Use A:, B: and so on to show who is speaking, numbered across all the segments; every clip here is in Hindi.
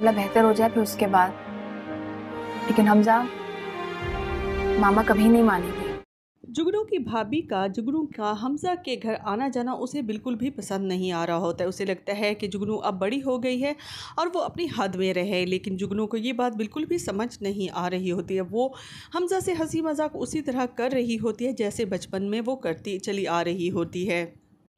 A: मामला बेहतर हो जाए फिर उसके बाद लेकिन हमजा मामा कभी नहीं मानेगी जुगनू की भाभी का जुगनू का हमजा के घर आना जाना उसे बिल्कुल भी पसंद नहीं आ रहा होता है उसे लगता है कि जुगनू अब बड़ी हो गई है और वो अपनी हद में रहे लेकिन जुगनू को ये बात बिल्कुल भी समझ नहीं आ रही होती है वो हमजा से हंसी मजाक उसी तरह कर रही होती है जैसे बचपन में वो करती चली आ रही होती है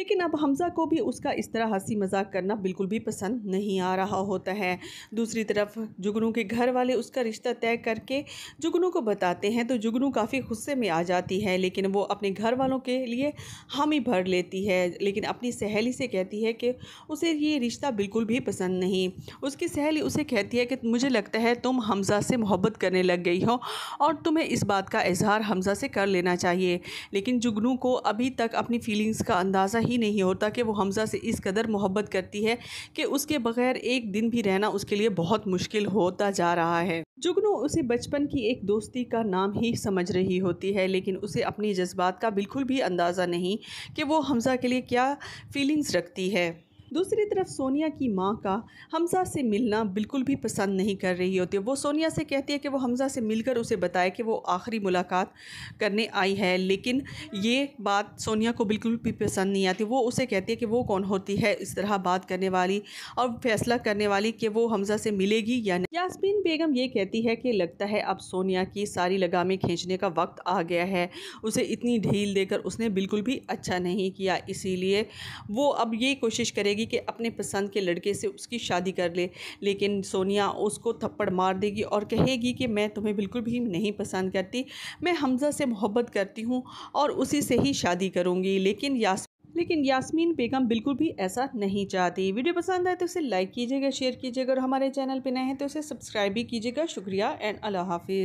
A: लेकिन अब हमज़ा को भी उसका इस तरह हंसी मजाक करना बिल्कुल भी पसंद नहीं आ रहा होता है दूसरी तरफ जुगनू के घर वाले उसका रिश्ता तय करके जुगनू को बताते हैं तो जुगनू काफ़ी गुस्से में आ जाती है लेकिन वो अपने घर वालों के लिए हामी भर लेती है लेकिन अपनी सहेली से कहती है कि उसे ये रिश्ता बिल्कुल भी पसंद नहीं उसकी सहेली उसे कहती है कि मुझे लगता है तुम हमज़ा से मोहब्बत करने लग गई हो और तुम्हें इस बात का इजहार हमज़ा से कर लेना चाहिए लेकिन जुगनू को अभी तक अपनी फीलिंग्स का अंदाज़ा ही नहीं होता कि वो हमज़ा से इस कदर मोहब्बत करती है कि उसके बगैर एक दिन भी रहना उसके लिए बहुत मुश्किल होता जा रहा है जुगनू उसे बचपन की एक दोस्ती का नाम ही समझ रही होती है लेकिन उसे अपनी जज्बात का बिल्कुल भी अंदाज़ा नहीं कि वो हमज़ा के लिए क्या फीलिंग्स रखती है दूसरी तरफ सोनिया की माँ का हमज़ा से मिलना बिल्कुल भी पसंद नहीं कर रही होती वो सोनिया से कहती है कि वो हमज़ा से मिलकर उसे बताए कि वो आखिरी मुलाकात करने आई है लेकिन ये बात सोनिया को बिल्कुल भी पसंद नहीं आती वो उसे कहती है कि वो कौन होती है इस तरह बात करने वाली और फैसला करने वाली कि वो हमज़ा से मिलेगी या नहीं यासमीन बेगम ये कहती है कि लगता है अब सोनिया की सारी लगामें खींचने का वक्त आ गया है उसे इतनी ढील देकर उसने बिल्कुल भी अच्छा नहीं किया इसीलिए वो अब ये कोशिश करेगी करेगी कि अपने पसंद के लड़के से उसकी शादी कर ले लेकिन सोनिया उसको थप्पड़ मार देगी और कहेगी कि मैं तुम्हें बिल्कुल भी नहीं पसंद करती मैं हमज़ा से मोहब्बत करती हूँ और उसी से ही शादी करूँगी लेकिन यास लेकिन यास्मीन बेगम बिल्कुल भी ऐसा नहीं चाहती वीडियो पसंद आए तो उसे लाइक कीजिएगा शेयर कीजिएगा और हमारे चैनल पर नए हैं तो उसे सब्सक्राइब भी कीजिएगा शुक्रिया एंड अल्लाह हाफिज़